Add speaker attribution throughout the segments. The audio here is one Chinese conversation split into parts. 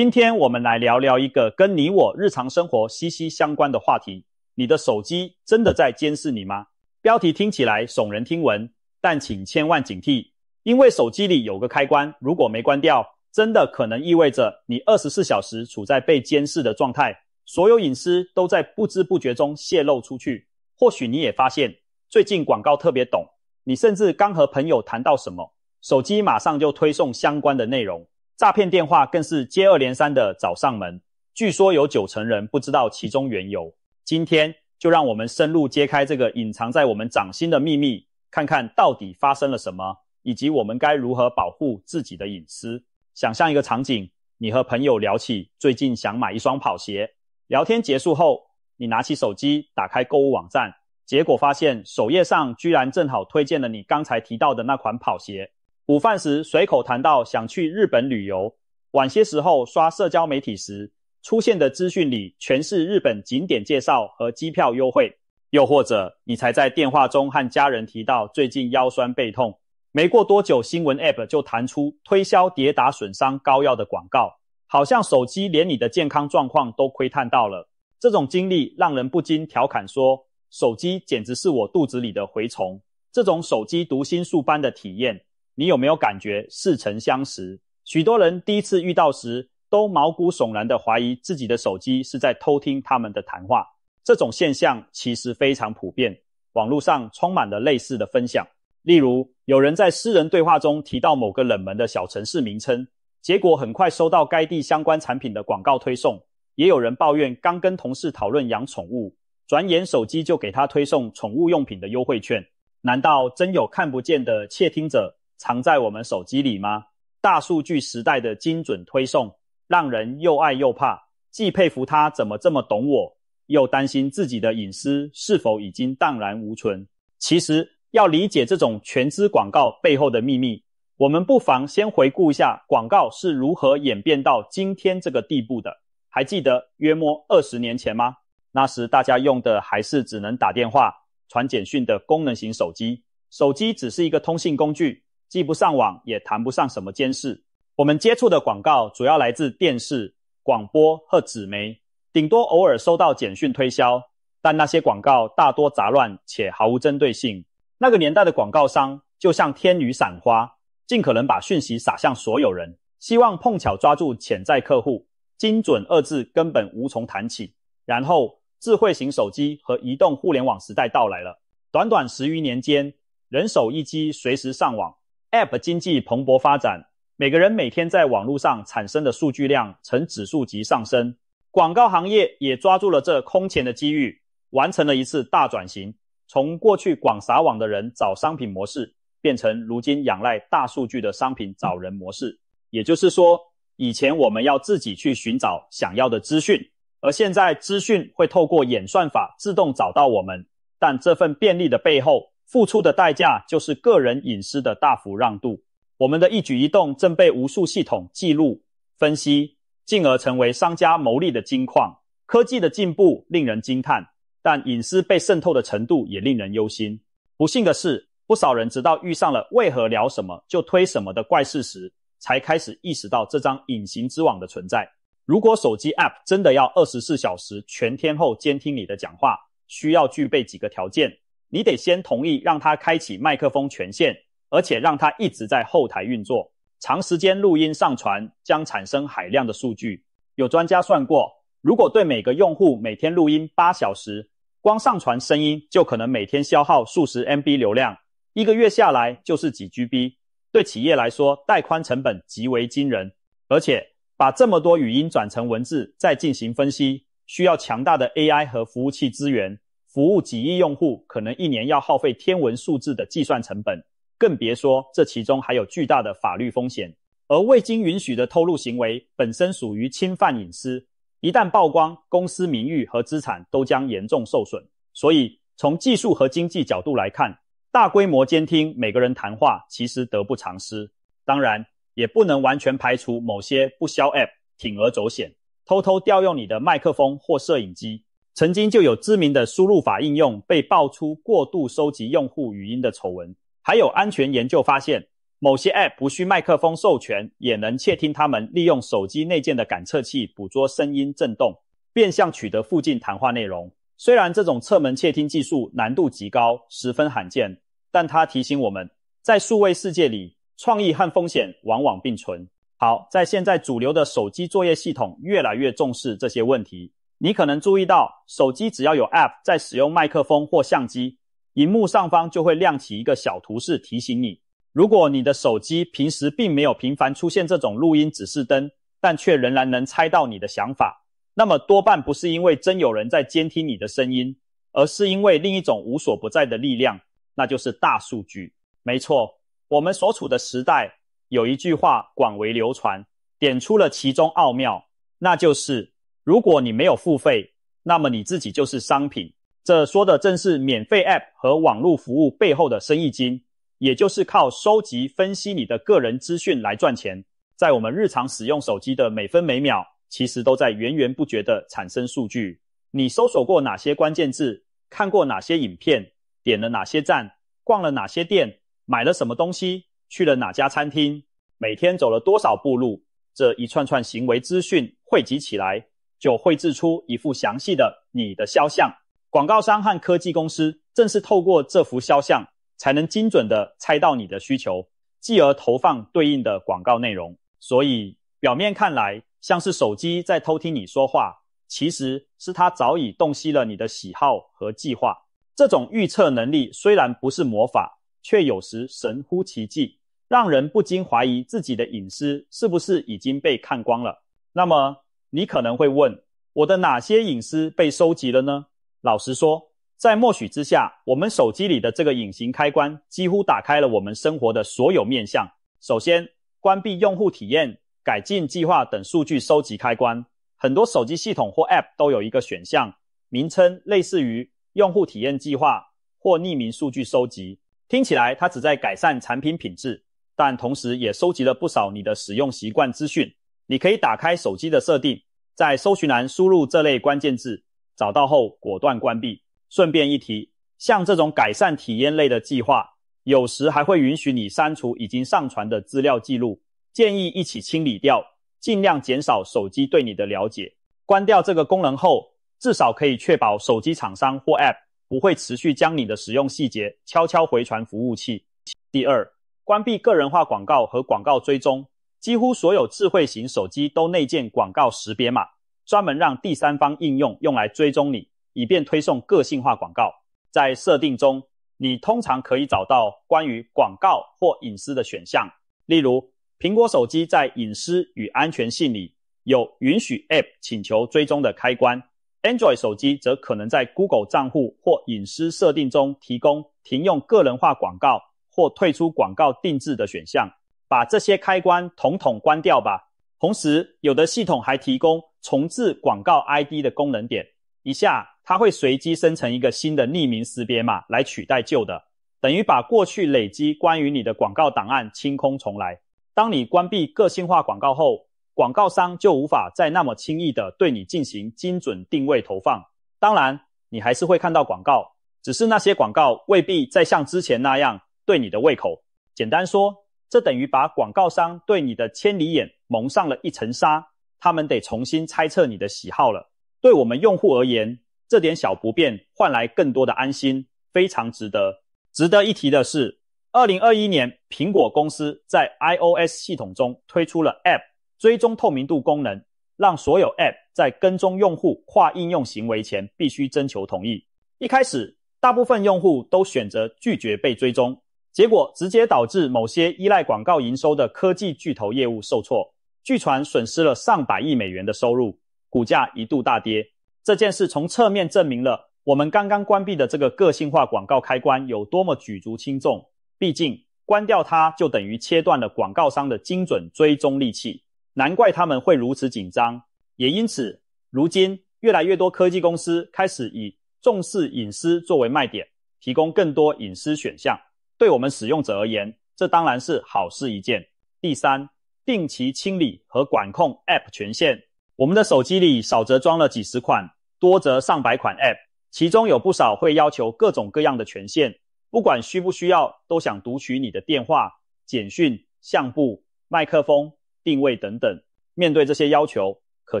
Speaker 1: 今天我们来聊聊一个跟你我日常生活息息相关的话题：你的手机真的在监视你吗？标题听起来耸人听闻，但请千万警惕，因为手机里有个开关，如果没关掉，真的可能意味着你二十四小时处在被监视的状态，所有隐私都在不知不觉中泄露出去。或许你也发现，最近广告特别懂你，甚至刚和朋友谈到什么，手机马上就推送相关的内容。诈骗电话更是接二连三的找上门，据说有九成人不知道其中缘由。今天就让我们深入揭开这个隐藏在我们掌心的秘密，看看到底发生了什么，以及我们该如何保护自己的隐私。想象一个场景，你和朋友聊起最近想买一双跑鞋，聊天结束后，你拿起手机打开购物网站，结果发现首页上居然正好推荐了你刚才提到的那款跑鞋。午饭时随口谈到想去日本旅游，晚些时候刷社交媒体时出现的资讯里全是日本景点介绍和机票优惠。又或者你才在电话中和家人提到最近腰酸背痛，没过多久新闻 App 就弹出推销跌打损伤膏药的广告，好像手机连你的健康状况都窥探到了。这种经历让人不禁调侃说：“手机简直是我肚子里的蛔虫。”这种手机读心术般的体验。你有没有感觉似曾相识？许多人第一次遇到时，都毛骨悚然地怀疑自己的手机是在偷听他们的谈话。这种现象其实非常普遍，网络上充满了类似的分享。例如，有人在私人对话中提到某个冷门的小城市名称，结果很快收到该地相关产品的广告推送；也有人抱怨刚跟同事讨论养宠物，转眼手机就给他推送宠物用品的优惠券。难道真有看不见的窃听者？藏在我们手机里吗？大数据时代的精准推送让人又爱又怕，既佩服他怎么这么懂我，又担心自己的隐私是否已经荡然无存。其实要理解这种全知广告背后的秘密，我们不妨先回顾一下广告是如何演变到今天这个地步的。还记得约莫二十年前吗？那时大家用的还是只能打电话、传简讯的功能型手机，手机只是一个通信工具。既不上网，也谈不上什么监视。我们接触的广告主要来自电视、广播和纸媒，顶多偶尔收到简讯推销。但那些广告大多杂乱且毫无针对性。那个年代的广告商就像天雨散花，尽可能把讯息撒向所有人，希望碰巧抓住潜在客户。精准二字根本无从谈起。然后，智慧型手机和移动互联网时代到来了。短短十余年间，人手一机，随时上网。App 经济蓬勃发展，每个人每天在网络上产生的数据量呈指数级上升。广告行业也抓住了这空前的机遇，完成了一次大转型，从过去广撒网的人找商品模式，变成如今仰赖大数据的商品找人模式。也就是说，以前我们要自己去寻找想要的资讯，而现在资讯会透过演算法自动找到我们。但这份便利的背后，付出的代价就是个人隐私的大幅让渡，我们的一举一动正被无数系统记录、分析，进而成为商家牟利的金矿。科技的进步令人惊叹，但隐私被渗透的程度也令人忧心。不幸的是，不少人直到遇上了为何聊什么就推什么的怪事时，才开始意识到这张隐形之网的存在。如果手机 App 真的要二十四小时全天候监听你的讲话，需要具备几个条件。你得先同意让它开启麦克风权限，而且让它一直在后台运作。长时间录音上传将产生海量的数据。有专家算过，如果对每个用户每天录音八小时，光上传声音就可能每天消耗数十 MB 流量，一个月下来就是几 GB。对企业来说，带宽成本极为惊人，而且把这么多语音转成文字再进行分析，需要强大的 AI 和服务器资源。服务几亿用户，可能一年要耗费天文数字的计算成本，更别说这其中还有巨大的法律风险。而未经允许的偷录行为本身属于侵犯隐私，一旦曝光，公司名誉和资产都将严重受损。所以，从技术和经济角度来看，大规模监听每个人谈话其实得不偿失。当然，也不能完全排除某些不肖 App 铤而走险，偷偷调用你的麦克风或摄影机。曾经就有知名的输入法应用被爆出过度收集用户语音的丑闻，还有安全研究发现，某些 App 不需麦克风授权也能窃听他们，利用手机内建的感测器捕捉声音震动，变相取得附近谈话内容。虽然这种侧门窃听技术难度极高，十分罕见，但它提醒我们，在数位世界里，创意和风险往往并存。好在现在主流的手机作业系统越来越重视这些问题。你可能注意到，手机只要有 App 在使用麦克风或相机，荧幕上方就会亮起一个小图示提醒你。如果你的手机平时并没有频繁出现这种录音指示灯，但却仍然能猜到你的想法，那么多半不是因为真有人在监听你的声音，而是因为另一种无所不在的力量，那就是大数据。没错，我们所处的时代有一句话广为流传，点出了其中奥妙，那就是。如果你没有付费，那么你自己就是商品。这说的正是免费 App 和网络服务背后的生意经，也就是靠收集分析你的个人资讯来赚钱。在我们日常使用手机的每分每秒，其实都在源源不绝地产生数据。你搜索过哪些关键字？看过哪些影片？点了哪些赞？逛了哪些店？买了什么东西？去了哪家餐厅？每天走了多少步路？这一串串行为资讯汇集起来。就绘制出一幅详细的你的肖像。广告商和科技公司正是透过这幅肖像，才能精准的猜到你的需求，继而投放对应的广告内容。所以，表面看来像是手机在偷听你说话，其实是它早已洞悉了你的喜好和计划。这种预测能力虽然不是魔法，却有时神乎其技，让人不禁怀疑自己的隐私是不是已经被看光了。那么，你可能会问，我的哪些隐私被收集了呢？老实说，在默许之下，我们手机里的这个隐形开关几乎打开了我们生活的所有面相。首先，关闭用户体验改进计划等数据收集开关。很多手机系统或 App 都有一个选项，名称类似于用户体验计划或匿名数据收集。听起来它只在改善产品品质，但同时也收集了不少你的使用习惯资讯。你可以打开手机的设定，在搜寻栏输入这类关键字，找到后果断关闭。顺便一提，像这种改善体验类的计划，有时还会允许你删除已经上传的资料记录，建议一起清理掉，尽量减少手机对你的了解。关掉这个功能后，至少可以确保手机厂商或 App 不会持续将你的使用细节悄悄回传服务器。第二，关闭个人化广告和广告追踪。几乎所有智慧型手机都内建广告识别码，专门让第三方应用用来追踪你，以便推送个性化广告。在设定中，你通常可以找到关于广告或隐私的选项。例如，苹果手机在隐私与安全性里有允许 App 请求追踪的开关；Android 手机则可能在 Google 账户或隐私设定中提供停用个人化广告或退出广告定制的选项。把这些开关统统关掉吧。同时，有的系统还提供重置广告 ID 的功能点，一下它会随机生成一个新的匿名识别码来取代旧的，等于把过去累积关于你的广告档案清空重来。当你关闭个性化广告后，广告商就无法再那么轻易的对你进行精准定位投放。当然，你还是会看到广告，只是那些广告未必再像之前那样对你的胃口。简单说。这等于把广告商对你的千里眼蒙上了一层纱，他们得重新猜测你的喜好了。对我们用户而言，这点小不便换来更多的安心，非常值得。值得一提的是，二零二一年，苹果公司在 iOS 系统中推出了 App 追踪透明度功能，让所有 App 在跟踪用户跨应用行为前必须征求同意。一开始，大部分用户都选择拒绝被追踪。结果直接导致某些依赖广告营收的科技巨头业务受挫，据传损失了上百亿美元的收入，股价一度大跌。这件事从侧面证明了我们刚刚关闭的这个个性化广告开关有多么举足轻重。毕竟关掉它就等于切断了广告商的精准追踪利器，难怪他们会如此紧张。也因此，如今越来越多科技公司开始以重视隐私作为卖点，提供更多隐私选项。对我们使用者而言，这当然是好事一件。第三，定期清理和管控 App 权限。我们的手机里少则装了几十款，多则上百款 App，其中有不少会要求各种各样的权限，不管需不需要，都想读取你的电话、简讯、相簿、麦克风、定位等等。面对这些要求，可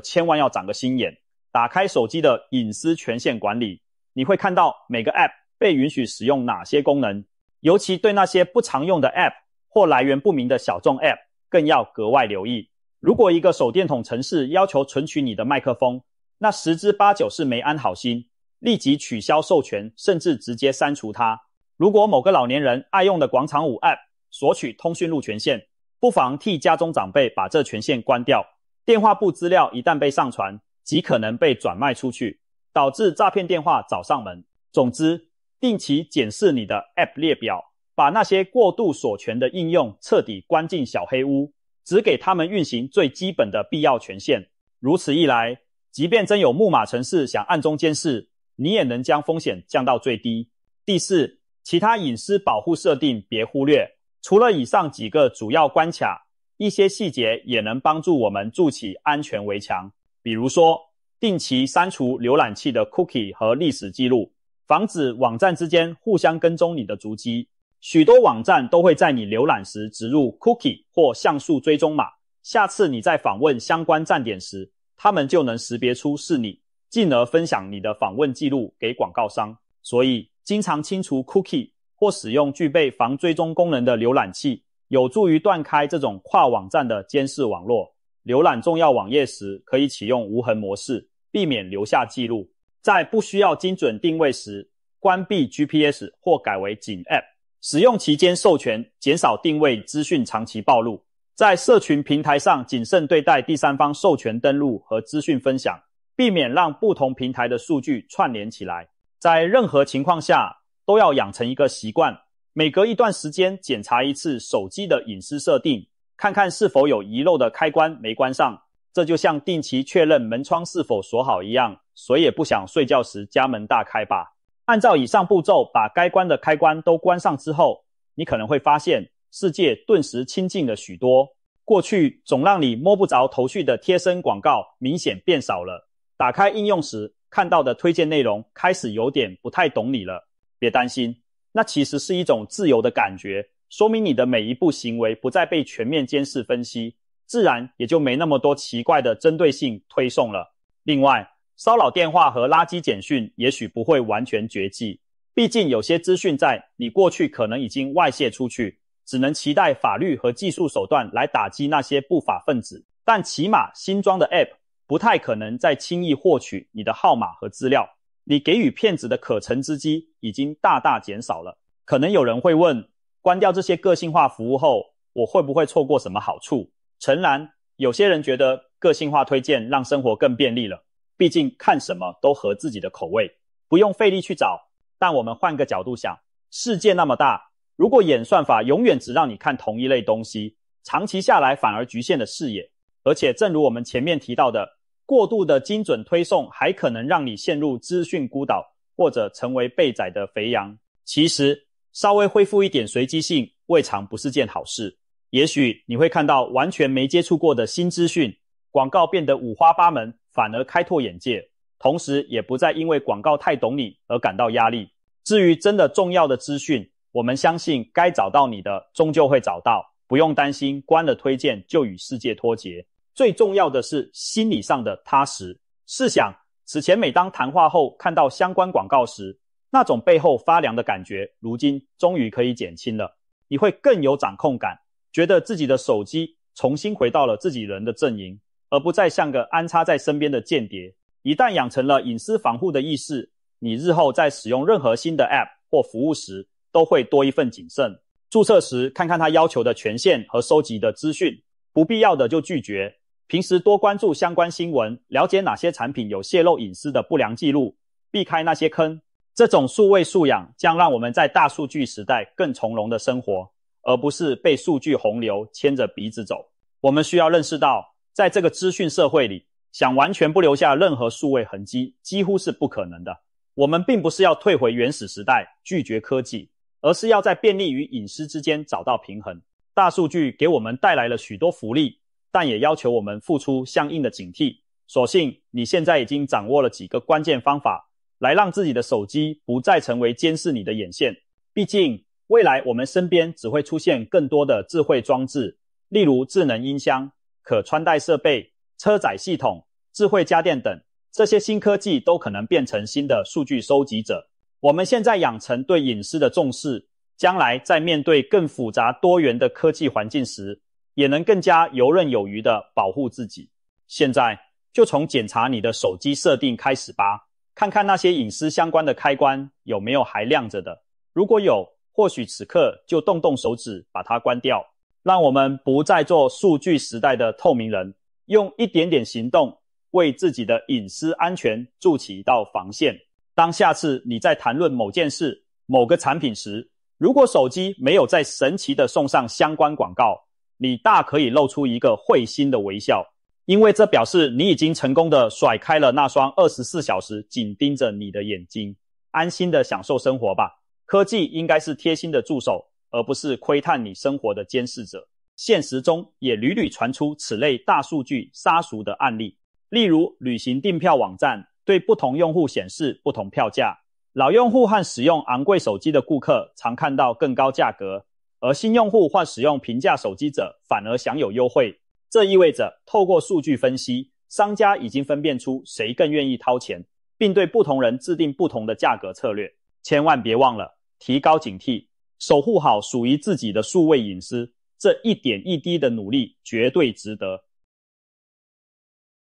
Speaker 1: 千万要长个心眼。打开手机的隐私权限管理，你会看到每个 App 被允许使用哪些功能。尤其对那些不常用的 App 或来源不明的小众 App，更要格外留意。如果一个手电筒城市要求存取你的麦克风，那十之八九是没安好心，立即取消授权，甚至直接删除它。如果某个老年人爱用的广场舞 App 索取通讯录权限，不妨替家中长辈把这权限关掉。电话簿资料一旦被上传，极可能被转卖出去，导致诈骗电话找上门。总之，定期检视你的 App 列表，把那些过度索权的应用彻底关进小黑屋，只给他们运行最基本的必要权限。如此一来，即便真有木马城市想暗中监视，你也能将风险降到最低。第四，其他隐私保护设定别忽略。除了以上几个主要关卡，一些细节也能帮助我们筑起安全围墙。比如说，定期删除浏览器的 Cookie 和历史记录。防止网站之间互相跟踪你的足迹，许多网站都会在你浏览时植入 Cookie 或像素追踪码。下次你在访问相关站点时，他们就能识别出是你，进而分享你的访问记录给广告商。所以，经常清除 Cookie 或使用具备防追踪功能的浏览器，有助于断开这种跨网站的监视网络。浏览重要网页时，可以启用无痕模式，避免留下记录。在不需要精准定位时，关闭 GPS 或改为仅 App 使用期间授权，减少定位资讯长期暴露。在社群平台上，谨慎对待第三方授权登录和资讯分享，避免让不同平台的数据串联起来。在任何情况下，都要养成一个习惯，每隔一段时间检查一次手机的隐私设定，看看是否有遗漏的开关没关上。这就像定期确认门窗是否锁好一样。谁也不想睡觉时家门大开吧？按照以上步骤把该关的开关都关上之后，你可能会发现世界顿时清静了许多。过去总让你摸不着头绪的贴身广告明显变少了。打开应用时看到的推荐内容开始有点不太懂你了。别担心，那其实是一种自由的感觉，说明你的每一步行为不再被全面监视分析，自然也就没那么多奇怪的针对性推送了。另外。骚扰电话和垃圾简讯也许不会完全绝迹，毕竟有些资讯在你过去可能已经外泄出去，只能期待法律和技术手段来打击那些不法分子。但起码新装的 App 不太可能再轻易获取你的号码和资料，你给予骗子的可乘之机已经大大减少了。可能有人会问：关掉这些个性化服务后，我会不会错过什么好处？诚然，有些人觉得个性化推荐让生活更便利了。毕竟看什么都合自己的口味，不用费力去找。但我们换个角度想，世界那么大，如果演算法永远只让你看同一类东西，长期下来反而局限了视野。而且，正如我们前面提到的，过度的精准推送还可能让你陷入资讯孤岛，或者成为被宰的肥羊。其实，稍微恢复一点随机性，未尝不是件好事。也许你会看到完全没接触过的新资讯，广告变得五花八门。反而开拓眼界，同时也不再因为广告太懂你而感到压力。至于真的重要的资讯，我们相信该找到你的终究会找到，不用担心关了推荐就与世界脱节。最重要的是心理上的踏实。试想，此前每当谈话后看到相关广告时，那种背后发凉的感觉，如今终于可以减轻了。你会更有掌控感，觉得自己的手机重新回到了自己人的阵营。而不再像个安插在身边的间谍。一旦养成了隐私防护的意识，你日后在使用任何新的 App 或服务时，都会多一份谨慎。注册时看看他要求的权限和收集的资讯，不必要的就拒绝。平时多关注相关新闻，了解哪些产品有泄露隐私的不良记录，避开那些坑。这种数位素养将让我们在大数据时代更从容的生活，而不是被数据洪流牵着鼻子走。我们需要认识到。在这个资讯社会里，想完全不留下任何数位痕迹，几乎是不可能的。我们并不是要退回原始时代，拒绝科技，而是要在便利与隐私之间找到平衡。大数据给我们带来了许多福利，但也要求我们付出相应的警惕。所幸，你现在已经掌握了几个关键方法，来让自己的手机不再成为监视你的眼线。毕竟，未来我们身边只会出现更多的智慧装置，例如智能音箱。可穿戴设备、车载系统、智慧家电等，这些新科技都可能变成新的数据收集者。我们现在养成对隐私的重视，将来在面对更复杂多元的科技环境时，也能更加游刃有余地保护自己。现在就从检查你的手机设定开始吧，看看那些隐私相关的开关有没有还亮着的。如果有，或许此刻就动动手指把它关掉。让我们不再做数据时代的透明人，用一点点行动为自己的隐私安全筑起一道防线。当下次你在谈论某件事、某个产品时，如果手机没有在神奇的送上相关广告，你大可以露出一个会心的微笑，因为这表示你已经成功的甩开了那双二十四小时紧盯着你的眼睛，安心的享受生活吧。科技应该是贴心的助手。而不是窥探你生活的监视者。现实中也屡屡传出此类大数据杀熟的案例，例如旅行订票网站对不同用户显示不同票价，老用户和使用昂贵手机的顾客常看到更高价格，而新用户或使用平价手机者反而享有优惠。这意味着透过数据分析，商家已经分辨出谁更愿意掏钱，并对不同人制定不同的价格策略。千万别忘了提高警惕。守护好属于自己的数位隐私，这一点一滴的努力绝对值得。